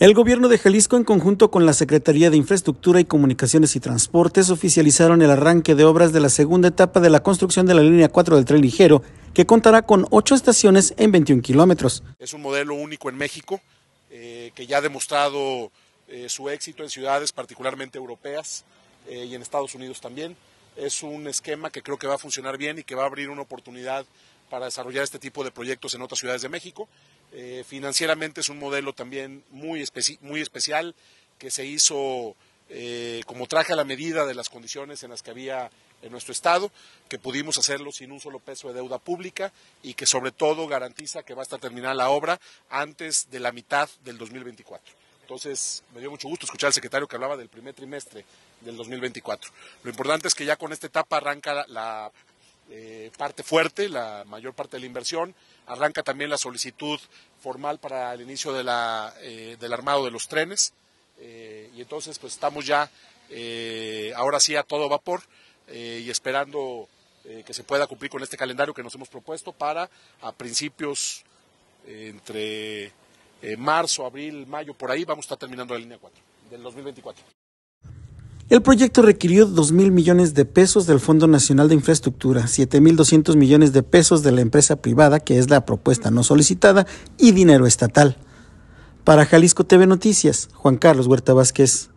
El gobierno de Jalisco, en conjunto con la Secretaría de Infraestructura y Comunicaciones y Transportes, oficializaron el arranque de obras de la segunda etapa de la construcción de la línea 4 del tren ligero, que contará con ocho estaciones en 21 kilómetros. Es un modelo único en México, eh, que ya ha demostrado eh, su éxito en ciudades particularmente europeas eh, y en Estados Unidos también. Es un esquema que creo que va a funcionar bien y que va a abrir una oportunidad para desarrollar este tipo de proyectos en otras ciudades de México eh, financieramente es un modelo también muy, muy especial que se hizo eh, como traje a la medida de las condiciones en las que había en nuestro Estado, que pudimos hacerlo sin un solo peso de deuda pública y que sobre todo garantiza que va a estar terminada la obra antes de la mitad del 2024. Entonces, me dio mucho gusto escuchar al secretario que hablaba del primer trimestre del 2024. Lo importante es que ya con esta etapa arranca la, eh, parte fuerte, la mayor parte de la inversión. Arranca también la solicitud formal para el inicio de la, eh, del armado de los trenes. Eh, y entonces, pues estamos ya, ahora sí, a todo vapor y esperando que se pueda cumplir con este calendario que nos hemos propuesto para a principios entre marzo, abril, mayo, por ahí vamos a estar terminando la línea 4 del 2024. El proyecto requirió mil millones de pesos del Fondo Nacional de Infraestructura, 7.200 millones de pesos de la empresa privada, que es la propuesta no solicitada, y dinero estatal. Para Jalisco TV Noticias, Juan Carlos Huerta Vázquez.